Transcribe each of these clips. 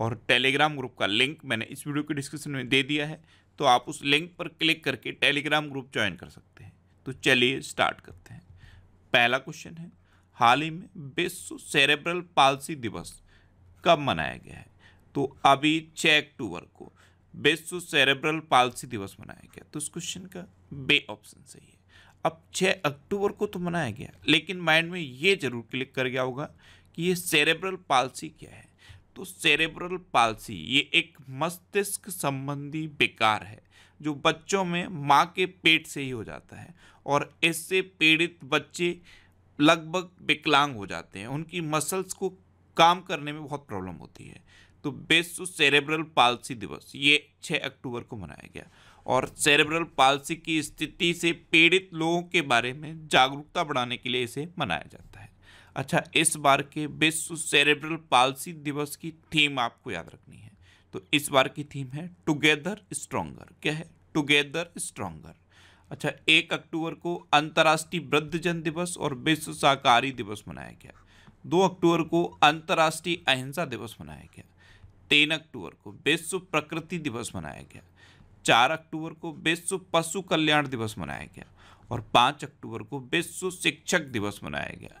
और Telegram group का link मैंने इस वीडियो के डिस्क्रिप्शन में दे दिया है तो आप उस लिंक पर क्लिक करके टेलीग्राम ग्रुप ज्वाइन कर सकते हैं तो चलिए स्टार्ट करते हैं पहला क्वेश्चन है हाल ही में विश्व सेरेब्रल पालसी दिवस कब मनाया गया है तो अभी छः अक्टूबर को विश्व सेरेब्रल पालसी दिवस मनाया गया तो इस क्वेश्चन का बे ऑप्शन सही है अब 6 अक्टूबर को तो मनाया गया लेकिन माइंड में ये जरूर क्लिक कर गया होगा कि ये सेरेब्रल पालसी क्या है तो सेरेब्रल पालसी ये एक मस्तिष्क संबंधी विकार है जो बच्चों में माँ के पेट से ही हो जाता है और इससे पीड़ित बच्चे लगभग विकलांग हो जाते हैं उनकी मसल्स को काम करने में बहुत प्रॉब्लम होती है तो विश्व सेरेब्रल पालसी दिवस ये 6 अक्टूबर को मनाया गया और सेरेब्रल पालसी की स्थिति से पीड़ित लोगों के बारे में जागरूकता बढ़ाने के लिए इसे मनाया जाता है अच्छा इस बार के विश्व सेरेब्रल पालसी दिवस की थीम आपको याद रखनी है तो इस बार की थीम है टुगेदर स्ट्रोंगर क्या है टुगेदर स्ट्रोंगर अच्छा एक अक्टूबर को अंतर्राष्ट्रीय वृद्धजन दिवस और विश्व सहकारी दिवस मनाया गया दो अक्टूबर को अंतर्राष्ट्रीय अहिंसा दिवस मनाया गया तीन अक्टूबर को विश्व प्रकृति दिवस मनाया गया चार अक्टूबर को विश्व पशु कल्याण दिवस मनाया गया और पाँच अक्टूबर को विश्व शिक्षक दिवस मनाया गया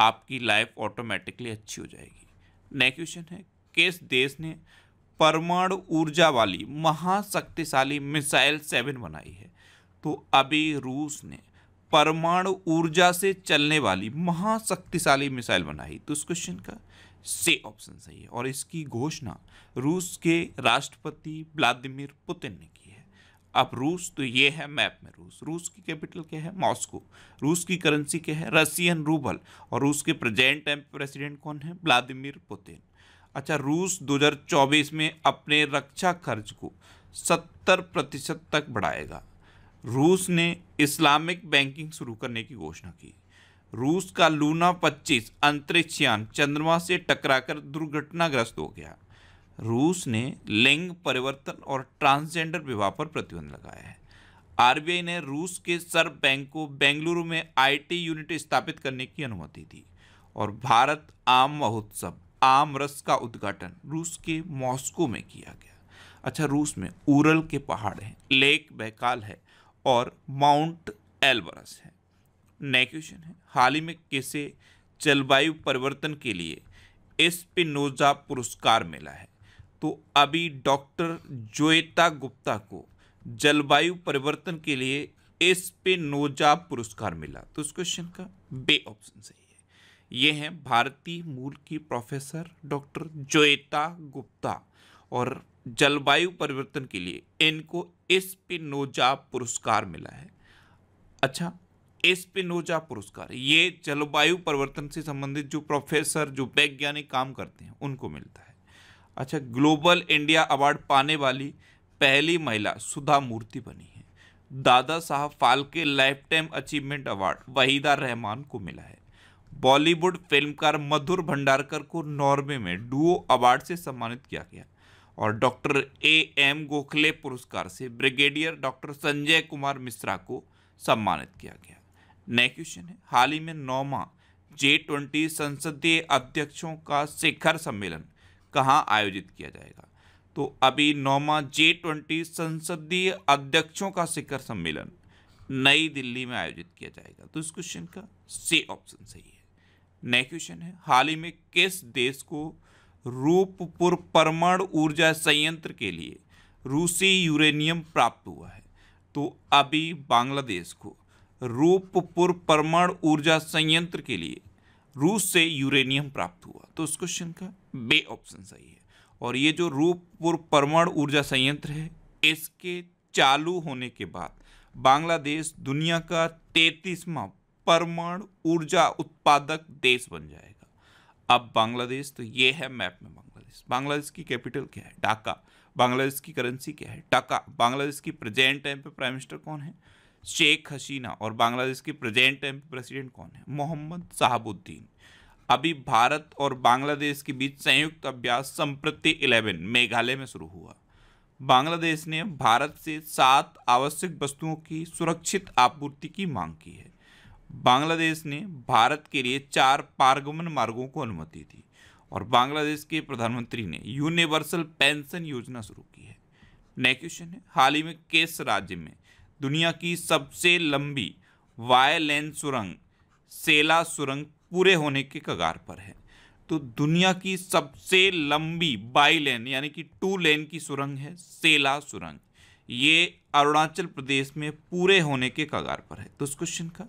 आपकी लाइफ ऑटोमेटिकली अच्छी हो जाएगी नेक्स्ट क्वेश्चन है किस देश ने परमाणु ऊर्जा वाली महाशक्तिशाली मिसाइल सेवन बनाई है तो अभी रूस ने परमाणु ऊर्जा से चलने वाली महाशक्तिशाली मिसाइल बनाई तो इस क्वेश्चन का से ऑप्शन सही है और इसकी घोषणा रूस के राष्ट्रपति व्लादिमिर पुतिन ने की अब रूस तो ये है मैप में रूस रूस की कैपिटल क्या है मॉस्को रूस की करेंसी क्या है रसियन रूबल और रूस के प्रेजेंट टाइम प्रेसिडेंट कौन है व्लादिमिर पुतिन अच्छा रूस 2024 में अपने रक्षा खर्च को 70 प्रतिशत तक बढ़ाएगा रूस ने इस्लामिक बैंकिंग शुरू करने की घोषणा की रूस का लूना 25 अंतरिक्ष यान चंद्रमा से टकराकर दुर्घटनाग्रस्त हो गया रूस ने लिंग परिवर्तन और ट्रांसजेंडर विवाह पर प्रतिबंध लगाया है आरबीआई ने रूस के सर्व बैंक को बेंगलुरु में आईटी यूनिट स्थापित करने की अनुमति दी और भारत आम महोत्सव आम रस का उद्घाटन रूस के मॉस्को में किया गया अच्छा रूस में उरल के पहाड़ हैं लेक बैकाल है और माउंट एल्बरस है नए क्वेश्चन है हाल ही में कैसे जलवायु परिवर्तन के लिए एस्पिनोजा पुरस्कार मिला है तो अभी डॉक्टर जोयता गुप्ता को जलवायु परिवर्तन के लिए एस पे नोजाब पुरस्कार मिला तो इस क्वेश्चन का बे ऑप्शन सही है ये हैं भारतीय मूल की प्रोफेसर डॉक्टर जोयता गुप्ता और जलवायु परिवर्तन के लिए इनको एस पे नोजाब पुरस्कार मिला है अच्छा एस्पिनोजा पुरस्कार ये जलवायु परिवर्तन से संबंधित जो प्रोफेसर जो वैज्ञानिक काम करते हैं उनको मिलता है अच्छा ग्लोबल इंडिया अवार्ड पाने वाली पहली महिला सुधा मूर्ति बनी है Dadasaheb Phalke lifetime achievement award Waheeda Rehman को मिला है बॉलीवुड फिल्मकार मधुर भंडारकर को नॉर्वे में डुओ अवार्ड से सम्मानित किया गया और डॉक्टर ए एम गोखले पुरस्कार से ब्रिगेडियर डॉक्टर संजय कुमार मिश्रा को सम्मानित किया गया नए क्वेश्चन है हाल ही में नौमा जे ट्वेंटी संसदीय अध्यक्षों का शिखर सम्मेलन कहाँ आयोजित किया जाएगा तो अभी नौमा जे ट्वेंटी संसदीय अध्यक्षों का शिखर सम्मेलन नई दिल्ली में आयोजित किया जाएगा तो इस क्वेश्चन का से ऑप्शन सही है नए क्वेश्चन है हाल ही में किस देश को रूपपुर परमाणु ऊर्जा संयंत्र के लिए रूसी यूरेनियम प्राप्त हुआ है तो अभी बांग्लादेश को रूपपुर परमाणु ऊर्जा संयंत्र के लिए रूस से यूरेनियम प्राप्त हुआ तो इस क्वेश्चन का बे ऑप्शन सही है और ये जो रूपपुर परमाणु ऊर्जा संयंत्र है इसके चालू होने के बाद बांग्लादेश दुनिया का तैतीसवा परमाणु ऊर्जा उत्पादक देश बन जाएगा अब बांग्लादेश तो ये है मैप में बांग्लादेश बांग्लादेश की कैपिटल क्या है ढाका बांग्लादेश की करेंसी क्या है टाका बांग्लादेश की प्रेजेंट टाइम पे प्राइम मिनिस्टर कौन है शेख हसीना और बांग्लादेश के प्रेजेंट टाइम प्रेसिडेंट कौन है मोहम्मद साहबुद्दीन अभी भारत और बांग्लादेश के बीच संयुक्त अभ्यास संप्रति इलेवन मेघालय में शुरू हुआ बांग्लादेश ने भारत से सात आवश्यक वस्तुओं की सुरक्षित आपूर्ति की मांग की है बांग्लादेश ने भारत के लिए चार पारगमन मार्गों को अनुमति दी और बांग्लादेश के प्रधानमंत्री ने यूनिवर्सल पेंशन योजना शुरू की है नेक्स्ट क्वेश्चन है हाल ही में किस राज्य में दुनिया की सबसे लंबी वायलैन सुरंग सेला सुरंग पूरे होने के कगार पर है तो दुनिया की सबसे लंबी बाई लेन यानी कि टू लेन की सुरंग है सेला सुरंग ये अरुणाचल प्रदेश में पूरे होने के कगार पर है तो इस क्वेश्चन का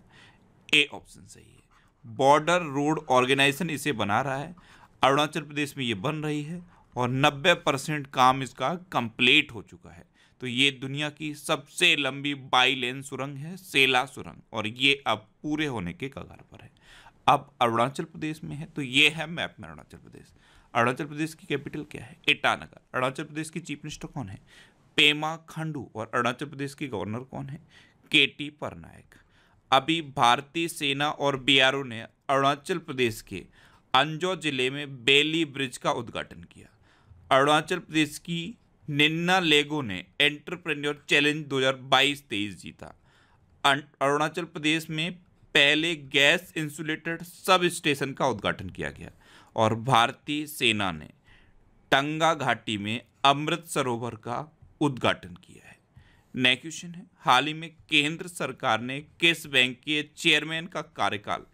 ए ऑप्शन सही है बॉर्डर रोड ऑर्गेनाइजेशन इसे बना रहा है अरुणाचल प्रदेश में ये बन रही है और 90 परसेंट काम इसका कंप्लीट हो चुका है तो ये दुनिया की सबसे लंबी बाई लेन सुरंग है सेला सुरंग और ये अब पूरे होने के कगार पर है अब अरुणाचल प्रदेश में है तो ये है मैप में अरुणाचल प्रदेश अरुणाचल प्रदेश की कैपिटल क्या है ईटानगर अरुणाचल प्रदेश की चीफ मिनिस्टर कौन है पेमा खांडू और अरुणाचल प्रदेश की गवर्नर कौन है के टी परनायक अभी भारतीय सेना और बीआरओ ने अरुणाचल प्रदेश के अंजो जिले में बेली ब्रिज का उद्घाटन किया अरुणाचल प्रदेश की निन्ना लेगो ने एंटरप्रेन्योर चैलेंज 2022-23 जीता अरुणाचल प्रदेश में पहले गैस इंसुलेटेड सब स्टेशन का उद्घाटन किया गया और भारतीय सेना ने टंगा घाटी में अमृत सरोवर का उद्घाटन किया है नए क्वेश्चन है हाल ही में केंद्र सरकार ने किस बैंक के चेयरमैन का कार्यकाल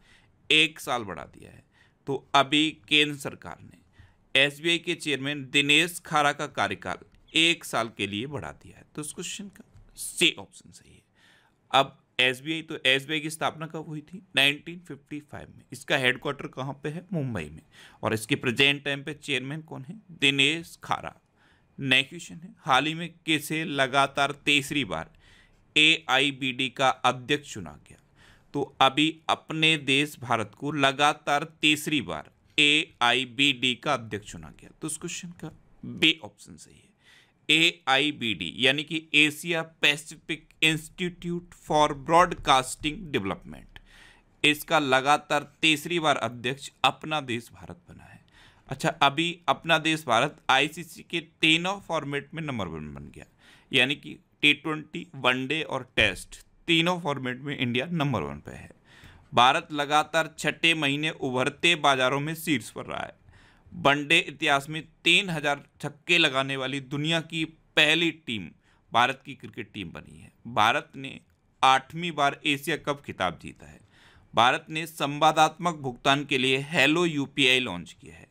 एक साल बढ़ा दिया है तो अभी केंद्र सरकार ने एसबीआई के चेयरमैन दिनेश खारा का कार्यकाल एक साल के लिए बढ़ा दिया है तो इस क्वेश्चन का से ऑप्शन सही है अब एस तो एस की स्थापना कब हुई थी 1955 में इसका हेडक्वार्टर कहाँ पे है मुंबई में और इसके प्रेजेंट टाइम पे चेयरमैन कौन है दिनेश खारा नेक्स्ट क्वेश्चन है हाल ही में किसे लगातार तीसरी बार ए का अध्यक्ष चुना गया तो अभी अपने देश भारत को लगातार तीसरी बार ए का अध्यक्ष चुना गया तो इस क्वेश्चन का बे ऑप्शन सही है ए आई बी डी यानी कि Asia Pacific Institute for Broadcasting Development इसका लगातार तीसरी बार अध्यक्ष अपना देश भारत बना है अच्छा अभी अपना देश भारत आईसीसी के तीनों फॉर्मेट में नंबर वन बन गया यानी कि टी ट्वेंटी वनडे और टेस्ट तीनों फॉर्मेट में इंडिया नंबर वन पे है भारत लगातार छठे महीने उभरते बाजारों में शीर्ष पर रहा है वनडे इतिहास में तीन हजार छक्के लगाने वाली दुनिया की पहली टीम भारत की क्रिकेट टीम बनी है भारत ने आठवीं बार एशिया कप खिताब जीता है भारत ने संवादात्मक भुगतान के लिए हेलो यूपीआई लॉन्च किया है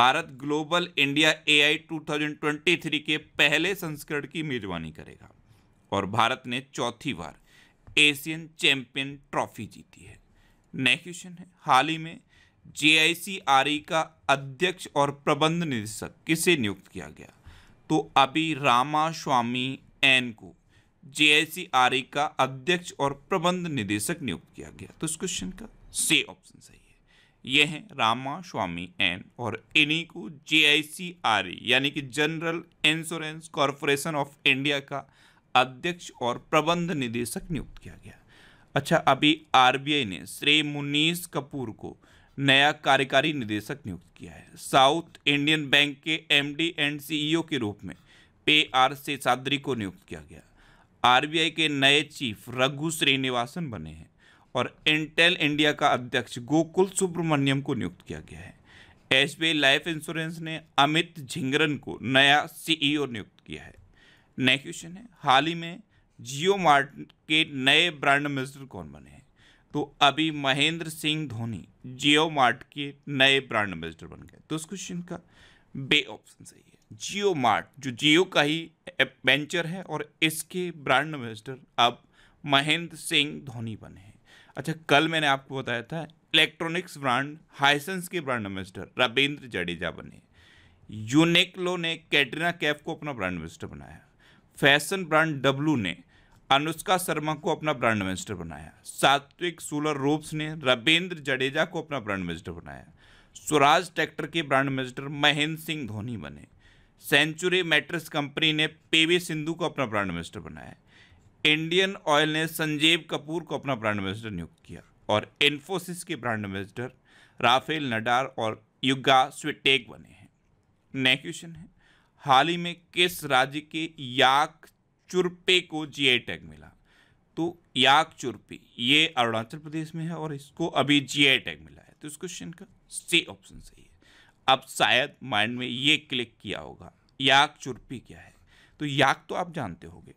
भारत ग्लोबल इंडिया एआई 2023 के पहले संस्करण की मेजबानी करेगा और भारत ने चौथी बार एशियन चैंपियन ट्रॉफी जीती है नेक्स्ट क्वेश्चन है हाल ही में जे e का अध्यक्ष और प्रबंध निदेशक किसे नियुक्त किया गया तो अभी रामा स्वामी एन को जे e का अध्यक्ष और प्रबंध निदेशक नियुक्त किया गया तो इस क्वेश्चन का से ऑप्शन सही है रामा स्वामी एन और इन्हीं को जे e, यानी कि General Insurance Corporation of India का अध्यक्ष और प्रबंध निदेशक नियुक्त किया गया अच्छा अभी आरबीआई ने श्री मुनीष कपूर को नया कार्यकारी निदेशक नियुक्त किया है साउथ इंडियन बैंक के एमडी एंड सीईओ के रूप में पे आर सेसाद्री को नियुक्त किया गया आरबीआई के नए चीफ रघु श्रीनिवासन बने हैं और इंटेल इंडिया का अध्यक्ष गोकुल सुब्रमण्यम को नियुक्त किया गया है एस लाइफ इंश्योरेंस ने अमित झिंगरन को नया सीईओ e नियुक्त किया है नए क्वेश्चन है हाल ही में जियो मार्ट के नए ब्रांड एम्बेसडर कौन बने हैं तो अभी महेंद्र सिंह धोनी जियो मार्ट के नए ब्रांड एम्बेसडर बन गए तो इस क्वेश्चन का बे ऑप्शन सही है जियो मार्ट जो जियो का ही एडवेंचर है और इसके ब्रांड एम्बेसडर अब महेंद्र सिंह धोनी बने हैं अच्छा कल मैंने आपको बताया था इलेक्ट्रॉनिक्स ब्रांड हाइसेंस के ब्रांड एम्बेसडर रविंद्र जडेजा बने यूनेक्लो ने कैटरीना कैफ को अपना ब्रांड एम्बेसडर बनाया फैशन ब्रांड डब्लू ने अनुष्का शर्मा को अपना ब्रांड एम्बेसडर बनाया सात्विक सोलर रूप्स ने रविंद्र जडेजा को अपना ब्रांड एम्बेसडर बनाया स्वराज ट्रैक्टर के ब्रांड एम्बेसडर महेंद्र सिंह धोनी बने सेंचुरी मैट्रिक्स कंपनी ने पीवी सिंधु को अपना ब्रांड एम्बेसडर बनाया इंडियन ऑयल ने संजीव कपूर को अपना ब्रांड एम्बेसडर नियुक्त किया और इन्फोसिस के ब्रांड एम्बेसडर राफेल नडार और युगा स्विटेक बने हैं नए क्वेश्चन है हाल ही में किस राज्य के याक चुरपे को जीआई टैग मिला तो याक चुरपी ये अरुणाचल प्रदेश में है और इसको अभी जीआई टैग मिला है तो इस क्वेश्चन का सी ऑप्शन सही है अब शायद माइंड में ये क्लिक किया होगा याक चुरपी क्या है तो याक तो आप जानते होंगे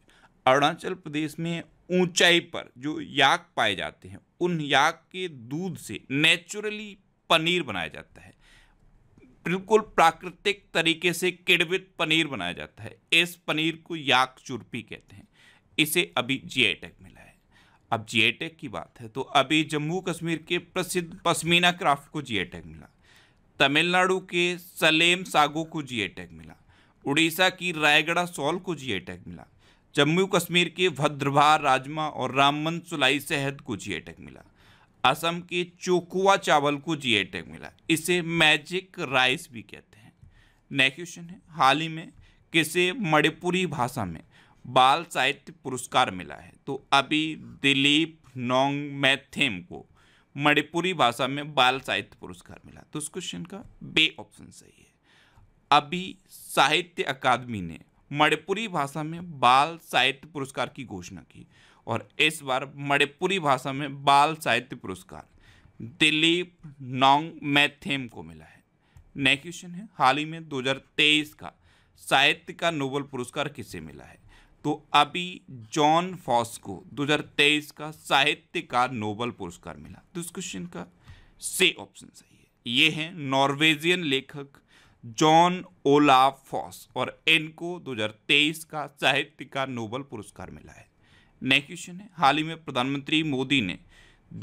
अरुणाचल प्रदेश में ऊंचाई पर जो याक पाए जाते हैं उन याक के दूध से नेचुरली पनीर बनाया जाता है बिल्कुल प्राकृतिक तरीके से किड़वित पनीर बनाया जाता है इस पनीर को याक चुरपी कहते हैं इसे अभी जी टैग e मिला है अब जी टैग e की बात है तो अभी जम्मू कश्मीर के प्रसिद्ध पश्मीना क्राफ्ट को जी टैग e मिला तमिलनाडु के सलेम सागो को जी टैग मिला उड़ीसा की रायगढ़ा सॉल को जी टैग मिला जम्मू कश्मीर के भद्रभा राजमा और राममन सुलाई शहद को जी टैग मिला असम के चोकुआ चावल को आई टैग मिला इसे मैजिक राइस भी कहते हैं नेक्स्ट क्वेश्चन है हाल ही में किसे मणिपुरी भाषा में बाल साहित्य पुरस्कार मिला है तो अभी दिलीप नोंग मैथेम को मणिपुरी भाषा में बाल साहित्य पुरस्कार मिला तो उस क्वेश्चन का बे ऑप्शन सही है अभी साहित्य अकादमी ने मणिपुरी भाषा में बाल साहित्य पुरस्कार की घोषणा की और इस बार मणिपुरी भाषा में बाल साहित्य पुरस्कार दिलीप नोंग मैथेम को मिला है नेक्स्ट क्वेश्चन है हाल ही में 2023 का साहित्य का नोबल पुरस्कार किसे मिला है तो अभी जॉन फॉस को 2023 का साहित्य का नोबल पुरस्कार मिला तो इस क्वेश्चन का से ऑप्शन सही है ये है नॉर्वेजियन लेखक जॉन ओला फॉस और इनको 2023 का साहित्य का नोबल पुरस्कार मिला है नेक्स्ट क्वेश्चन है हाल ही में प्रधानमंत्री मोदी ने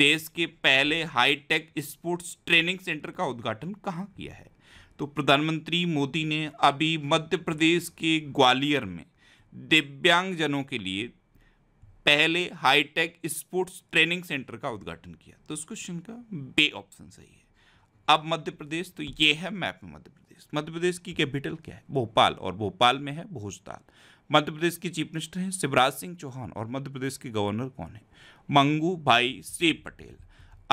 देश के पहले हाईटेक स्पोर्ट्स ट्रेनिंग सेंटर का उद्घाटन कहाँ किया है तो प्रधानमंत्री मोदी ने अभी मध्य प्रदेश के ग्वालियर में दिव्यांगजनों के लिए पहले हाईटेक स्पोर्ट्स ट्रेनिंग सेंटर का उद्घाटन किया तो इस क्वेश्चन का बे ऑप्शन सही है अब मध्य प्रदेश तो ये है मैप में मध्य प्रदेश मध्य प्रदेश की कैपिटल क्या है भोपाल और भोपाल में है भोजताल मध्य प्रदेश की चीफ मिनिस्टर हैं शिवराज सिंह चौहान और मध्य प्रदेश के गवर्नर कौन है मंगू भाई श्री पटेल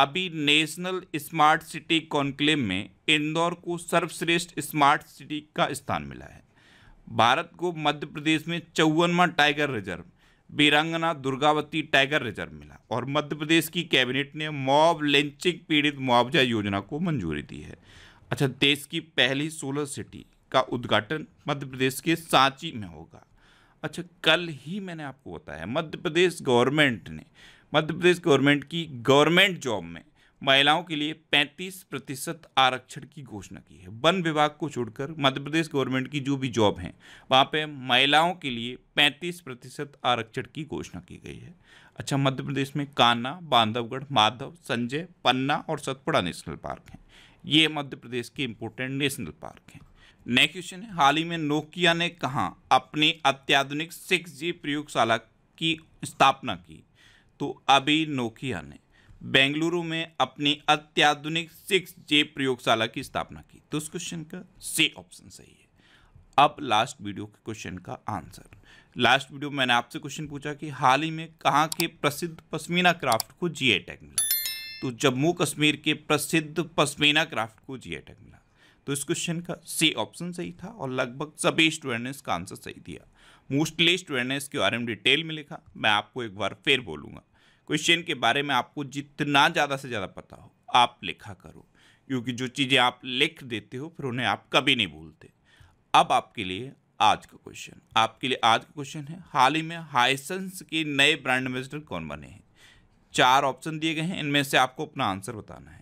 अभी नेशनल स्मार्ट सिटी कॉन्क्लेव में इंदौर को सर्वश्रेष्ठ स्मार्ट सिटी का स्थान मिला है भारत को मध्य प्रदेश में चौवनवा tiger reserve Veerangana Durgavati tiger reserve मिला और मध्य प्रदेश की कैबिनेट ने मॉब लिंचिंग पीड़ित मुआवजा योजना को मंजूरी दी है अच्छा देश की पहली सोलर सिटी का उद्घाटन मध्य प्रदेश के सांची में होगा अच्छा कल ही मैंने आपको बताया मध्य प्रदेश गवर्नमेंट ने मध्य प्रदेश गवर्नमेंट की गवर्नमेंट जॉब में महिलाओं के लिए 35 प्रतिशत आरक्षण की घोषणा की है वन विभाग को छोड़कर मध्य प्रदेश गवर्नमेंट की जो भी जॉब हैं वहाँ पे महिलाओं के लिए 35 प्रतिशत आरक्षण की घोषणा की गई है अच्छा मध्य प्रदेश में कान्हा बांधवगढ़ माधव संजय पन्ना और सतपुड़ा नेशनल पार्क हैं ये मध्य प्रदेश के इम्पोर्टेंट नेशनल पार्क हैं नेक्स्ट क्वेश्चन है हाल ही में नोकिया ने कहा अपनी अत्याधुनिक सिक्स जी प्रयोगशाला की स्थापना की तो अभी नोकिया ने बेंगलुरु में अपनी अत्याधुनिक सिक्स जे प्रयोगशाला की स्थापना की तो उस क्वेश्चन का सी ऑप्शन सही है अब लास्ट वीडियो के क्वेश्चन का आंसर लास्ट वीडियो में मैंने आपसे क्वेश्चन पूछा कि हाल ही में कहाँ के प्रसिद्ध पश्मीना क्राफ्ट को जीए टैग मिला तो जम्मू कश्मीर के प्रसिद्ध पश्मीना क्राफ्ट को जीए टैग मिला तो इस क्वेश्चन का सी ऑप्शन सही था और लगभग सभी स्टूडेंट ने इसका आंसर सही दिया मोस्टली स्टूडेंट ने इसके बारे में डिटेल में लिखा मैं आपको एक बार फिर बोलूँगा क्वेश्चन के बारे में आपको जितना ज़्यादा से ज़्यादा पता हो आप लिखा करो क्योंकि जो चीज़ें आप लिख देते हो फिर उन्हें आप कभी नहीं भूलते अब आपके लिए आज का क्वेश्चन आपके लिए आज का क्वेश्चन है हाल ही में हाइसेंस के नए ब्रांड एम्बेसडर कौन बने हैं चार ऑप्शन दिए गए हैं इनमें से आपको अपना आंसर बताना है